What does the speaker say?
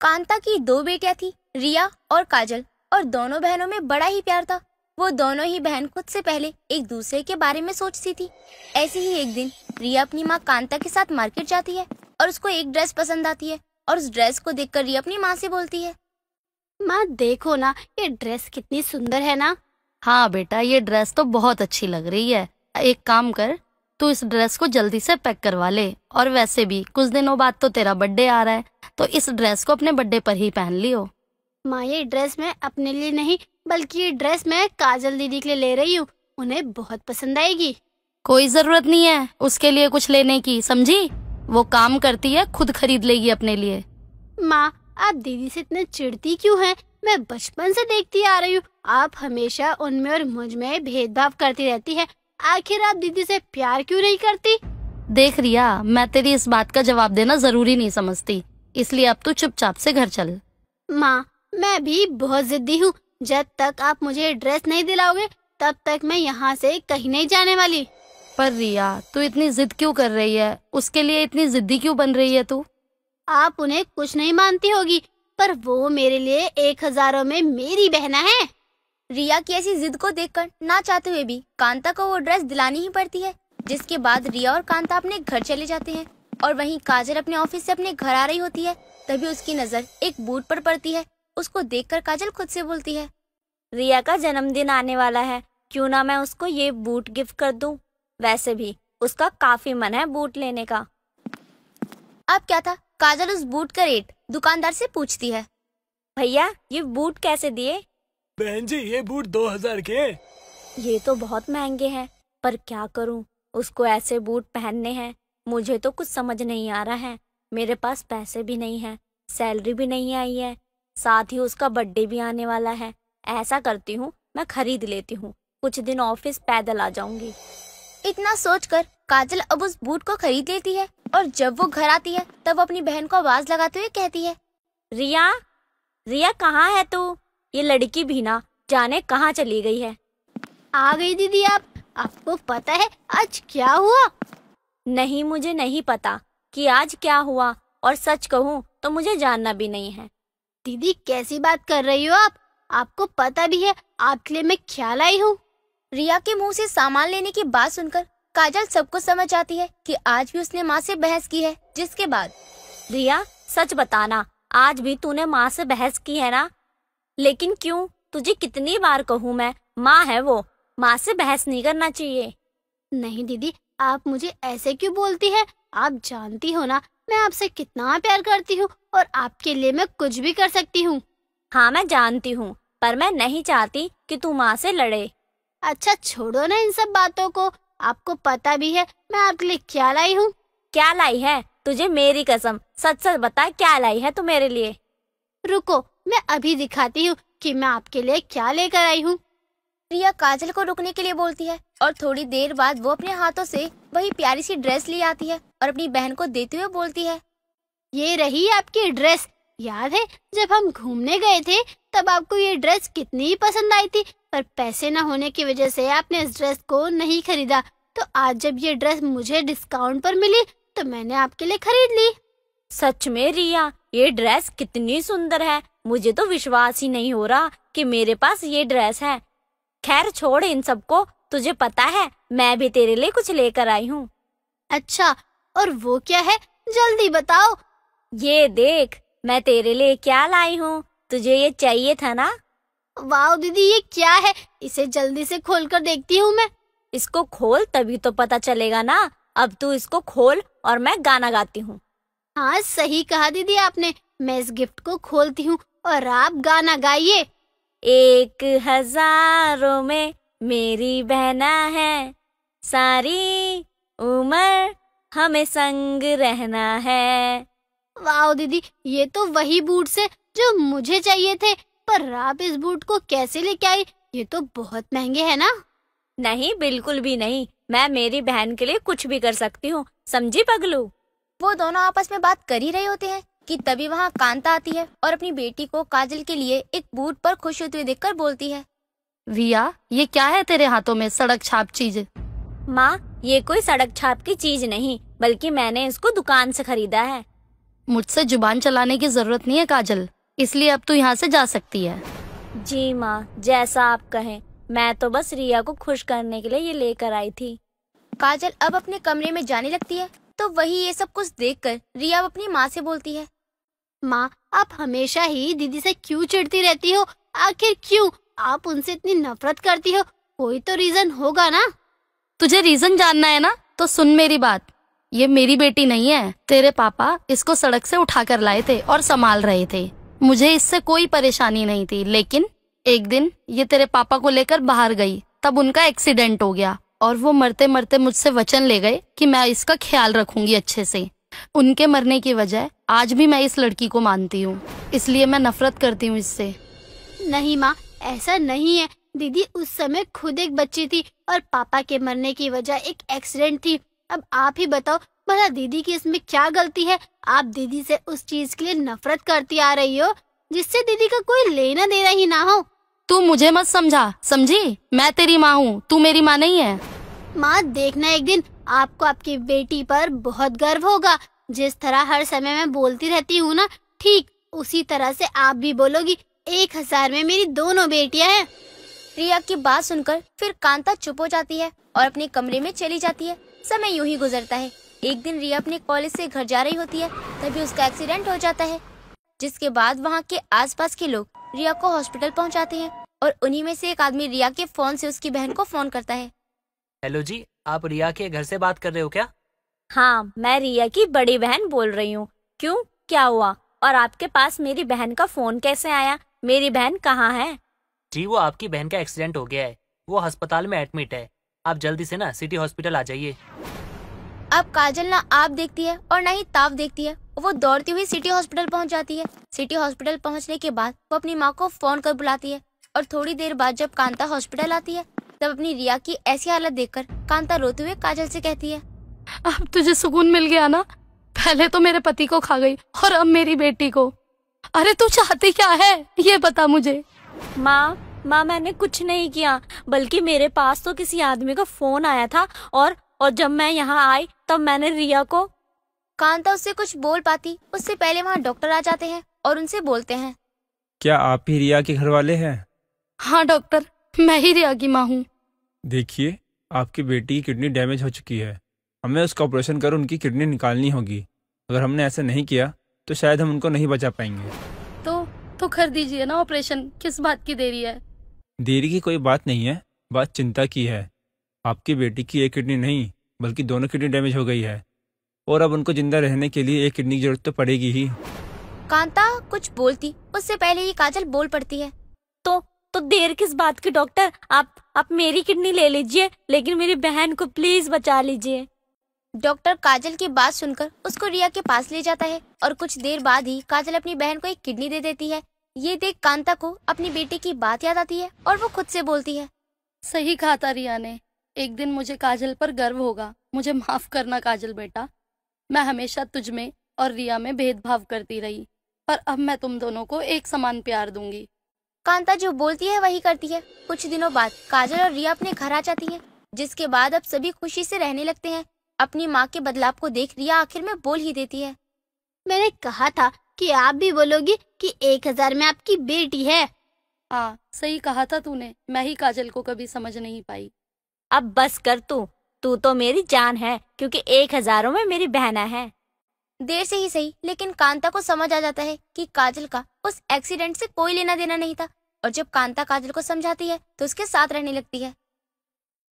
कांता की दो बेटियां थी रिया और काजल और दोनों बहनों में बड़ा ही प्यार था वो दोनों ही बहन खुद से पहले एक दूसरे के बारे में सोचती थी ऐसे ही एक दिन रिया अपनी माँ कांता के साथ मार्केट जाती है और उसको एक ड्रेस पसंद आती है और उस ड्रेस को कर रिया अपनी माँ से बोलती है माँ देखो ना ये ड्रेस कितनी सुंदर है ना हाँ बेटा ये ड्रेस तो बहुत अच्छी लग रही है एक काम कर तू इस ड्रेस को जल्दी से पैक करवा ले और वैसे भी कुछ दिनों बाद तो तेरा बर्थडे आ रहा है तो इस ड्रेस को अपने बर्थडे पर ही पहन लियो माँ ये ड्रेस मैं अपने लिए नहीं बल्कि ये ड्रेस मैं काजल दीदी के लिए ले रही हूँ उन्हें बहुत पसंद आएगी कोई जरूरत नहीं है उसके लिए कुछ लेने की समझी वो काम करती है खुद खरीद लेगी अपने लिए माँ आप दीदी से इतने चिड़ती क्यों हैं? मैं बचपन से देखती आ रही हूँ आप हमेशा उनमें और मुझ में भेदभाव करती रहती है आखिर आप दीदी से प्यार क्यों नहीं करती देख रिया मैं तेरी इस बात का जवाब देना जरूरी नहीं समझती इसलिए अब तू चुपचाप से घर चल माँ मैं भी बहुत जिद्दी हूँ जब तक आप मुझे ड्रेस नहीं दिलाओगे तब तक मैं यहाँ से कहीं नहीं जाने वाली पर रिया तू इतनी जिद क्यों कर रही है उसके लिए इतनी जिद्दी क्यों बन रही है तू आप उन्हें कुछ नहीं मानती होगी पर वो मेरे लिए एक हजारों में मेरी बहना है रिया की ऐसी जिद को देखकर ना चाहते हुए भी कांता को वो ड्रेस दिलानी ही पड़ती है जिसके बाद रिया और कांता अपने घर चले जाते हैं और वहीं काजल अपने ऑफिस से अपने घर आ रही होती है तभी उसकी नजर एक बूट पर पड़ती है उसको देखकर काजल खुद से बोलती है रिया का जन्मदिन आने वाला है क्यों ना मैं उसको ये बूट गिफ्ट कर दूं? वैसे भी उसका काफी मन है बूट लेने का अब क्या था काजल उस बूट का रेट दुकानदार से पूछती है भैया ये बूट कैसे दिए बहन जी ये बूट दो हजार के ये तो बहुत महंगे हैं पर क्या करूं उसको ऐसे बूट पहनने हैं मुझे तो कुछ समझ नहीं आ रहा है मेरे पास पैसे भी नहीं है सैलरी भी नहीं आई है साथ ही उसका बर्थडे भी आने वाला है ऐसा करती हूँ मैं खरीद लेती हूँ कुछ दिन ऑफिस पैदल आ जाऊंगी इतना सोचकर काजल अब उस बूट को खरीद लेती है और जब वो घर आती है तब अपनी बहन को आवाज लगाते हुए कहती है रिया रिया कहाँ है तू ये लड़की भी ना जाने कहाँ चली गई है आ गई दीदी आप आपको पता है आज क्या हुआ नहीं मुझे नहीं पता कि आज क्या हुआ और सच कहूँ तो मुझे जानना भी नहीं है दीदी कैसी बात कर रही हो आप आपको पता भी है आपके लिए मैं ख्याल आई हूँ रिया के मुंह से सामान लेने की बात सुनकर काजल सबको समझ आती है कि आज भी उसने माँ से बहस की है जिसके बाद रिया सच बताना आज भी तूने माँ से बहस की है ना लेकिन क्यों तुझे कितनी बार कहूँ मैं माँ है वो माँ से बहस नहीं करना चाहिए नहीं दीदी आप मुझे ऐसे क्यों बोलती है आप जानती हो ना मैं आपसे कितना प्यार करती हूँ और आपके लिए मैं कुछ भी कर सकती हूँ हाँ मैं जानती हूँ पर मैं नहीं चाहती कि तू माँ से लड़े अच्छा छोड़ो ना इन सब बातों को आपको पता भी है मैं आपके लिए क्या लाई हूँ क्या लाई है तुझे मेरी कसम सच सच बता क्या लाई है तू मेरे लिए रुको मैं अभी दिखाती हूँ कि मैं आपके लिए क्या लेकर आई हूँ प्रिया काजल को रुकने के लिए बोलती है और थोड़ी देर बाद वो अपने हाथों से वही प्यारी सी ड्रेस ले आती है और अपनी बहन को देते हुए बोलती है ये रही आपकी ड्रेस याद है जब हम घूमने गए थे तब आपको ये ड्रेस कितनी ही पसंद आई थी पर पैसे न होने की वजह से आपने इस ड्रेस को नहीं खरीदा तो आज जब ये ड्रेस मुझे डिस्काउंट पर मिली तो मैंने आपके लिए खरीद ली सच में रिया ये ड्रेस कितनी सुंदर है मुझे तो विश्वास ही नहीं हो रहा कि मेरे पास ये ड्रेस है खैर छोड़ इन सबको तुझे पता है मैं भी तेरे लिए कुछ लेकर आई हूँ अच्छा और वो क्या है जल्दी बताओ ये देख मैं तेरे लिए क्या लाई हूँ तुझे ये चाहिए था ना वाह दीदी ये क्या है इसे जल्दी से खोल कर देखती हूँ मैं इसको खोल तभी तो पता चलेगा ना अब तू इसको खोल और मैं गाना गाती हूँ हाँ सही कहा दीदी आपने मैं इस गिफ्ट को खोलती हूँ और आप गाना गाइए एक हजारों में मेरी बहना है सारी उम्र हमें संग रहना है वाओ दीदी ये तो वही बूट से जो मुझे चाहिए थे पर आप इस बूट को कैसे लेके आई ये तो बहुत महंगे है ना नहीं बिल्कुल भी नहीं मैं मेरी बहन के लिए कुछ भी कर सकती हूँ समझी पगलू वो दोनों आपस में बात कर ही रहे होते हैं कि तभी वहाँ कांता आती है और अपनी बेटी को काजल के लिए एक बूट पर खुश होते हुए देखकर बोलती है विया ये क्या है तेरे हाथों में सड़क छाप चीज माँ ये कोई सड़क छाप की चीज नहीं बल्कि मैंने इसको दुकान से खरीदा है मुझसे जुबान चलाने की जरूरत नहीं है काजल इसलिए अब तू यहाँ से जा सकती है जी माँ जैसा आप कहें मैं तो बस रिया को खुश करने के लिए ये लेकर आई थी काजल अब अपने कमरे में जाने लगती है तो वही ये सब कुछ कर रिया अपनी माँ से बोलती है माँ आप हमेशा ही दीदी से क्यूँ चिड़ती रहती हो आखिर क्यूँ आप उनसे इतनी नफरत करती हो कोई तो रीजन होगा ना तुझे रीजन जानना है ना तो सुन मेरी बात ये मेरी बेटी नहीं है तेरे पापा इसको सड़क से उठा कर लाए थे और संभाल रहे थे मुझे इससे कोई परेशानी नहीं थी लेकिन एक दिन ये तेरे पापा को लेकर बाहर गई तब उनका एक्सीडेंट हो गया और वो मरते मरते मुझसे वचन ले गए कि मैं इसका ख्याल रखूंगी अच्छे से उनके मरने की वजह आज भी मैं इस लड़की को मानती हूँ इसलिए मैं नफरत करती हूँ इससे नहीं माँ ऐसा नहीं है दीदी उस समय खुद एक बच्ची थी और पापा के मरने की वजह एक एक्सीडेंट थी अब आप ही बताओ भला दीदी की इसमें क्या गलती है आप दीदी से उस चीज के लिए नफरत करती आ रही हो जिससे दीदी का कोई लेना देना ही ना हो तू मुझे मत समझा समझी मैं तेरी माँ हूँ तू मेरी माँ नहीं है माँ देखना एक दिन आपको आपकी बेटी पर बहुत गर्व होगा जिस तरह हर समय मैं बोलती रहती हूँ ना ठीक उसी तरह से आप भी बोलोगी एक हजार में मेरी दोनों बेटियां हैं रिया की बात सुनकर फिर कांता चुप हो जाती है और अपने कमरे में चली जाती है समय यूं ही गुजरता है एक दिन रिया अपने कॉलेज से घर जा रही होती है तभी उसका एक्सीडेंट हो जाता है जिसके बाद वहाँ के पास के लोग रिया को हॉस्पिटल पहुँचाते हैं और उन्हीं में से एक आदमी रिया के फोन से उसकी बहन को फोन करता है हेलो जी आप रिया के घर से बात कर रहे हो क्या हाँ मैं रिया की बड़ी बहन बोल रही हूँ क्यों क्या हुआ और आपके पास मेरी बहन का फोन कैसे आया मेरी बहन कहाँ है जी वो आपकी बहन का एक्सीडेंट हो गया है वो अस्पताल में एडमिट है आप जल्दी से ना सिटी हॉस्पिटल आ जाइए अब काजल ना आप देखती है और ना ही ताप देखती है वो दौड़ती हुई सिटी हॉस्पिटल पहुंच जाती है सिटी हॉस्पिटल पहुंचने के बाद वो अपनी माँ को फोन कर बुलाती है और थोड़ी देर बाद जब कांता हॉस्पिटल आती है तब अपनी रिया की ऐसी हालत देखकर कांता रोते हुए काजल से कहती है अब तुझे सुकून मिल गया ना पहले तो मेरे पति को खा गई और अब मेरी बेटी को अरे तू चाहती क्या है ये बता मुझे माँ माँ मैंने कुछ नहीं किया बल्कि मेरे पास तो किसी आदमी का फोन आया था और और जब मैं यहाँ आई तब तो मैंने रिया को कांता उससे कुछ बोल पाती उससे पहले वहाँ डॉक्टर आ जाते हैं और उनसे बोलते हैं क्या आप ही रिया के घर वाले हैं हाँ डॉक्टर मैं ही रिया की माँ हूँ देखिए आपकी बेटी की किडनी डैमेज हो चुकी है हमें उसका ऑपरेशन कर उनकी किडनी निकालनी होगी अगर हमने ऐसा नहीं किया तो शायद हम उनको नहीं बचा पाएंगे तो तो कर दीजिए ना ऑपरेशन किस बात की देरी है देरी की कोई बात नहीं है बात चिंता की है आपकी बेटी की एक किडनी नहीं बल्कि दोनों किडनी डैमेज हो गई है और अब उनको जिंदा रहने के लिए एक किडनी की जरूरत तो पड़ेगी ही कांता कुछ बोलती उससे पहले ही काजल बोल पड़ती है तो तो देर किस बात की डॉक्टर आप आप मेरी किडनी ले लीजिए लेकिन मेरी बहन को प्लीज बचा लीजिए डॉक्टर काजल की बात सुनकर उसको रिया के पास ले जाता है और कुछ देर बाद ही काजल अपनी बहन को एक किडनी दे देती है ये देख कांता को अपनी बेटी की बात याद आती है और वो खुद से बोलती है सही कहा था रिया ने एक दिन मुझे काजल पर गर्व होगा मुझे माफ करना काजल बेटा मैं हमेशा तुझ में और रिया में भेदभाव करती रही पर अब मैं तुम दोनों को एक समान प्यार दूंगी कांता जो बोलती है वही करती है कुछ दिनों बाद काजल और रिया अपने घर आ जाती है जिसके बाद अब सभी खुशी से रहने लगते हैं अपनी माँ के बदलाव को देख रिया आखिर में बोल ही देती है मैंने कहा था कि आप भी बोलोगी कि एक हजार में आपकी बेटी है आ, हाँ, सही कहा था तूने मैं ही काजल को कभी समझ नहीं पाई अब बस कर तू तू तो मेरी जान है क्योंकि एक हजारों में मेरी बहना है देर से ही सही लेकिन कांता को समझ आ जाता है कि काजल का उस एक्सीडेंट से कोई लेना देना नहीं था और जब कांता काजल को समझाती है तो उसके साथ रहने लगती है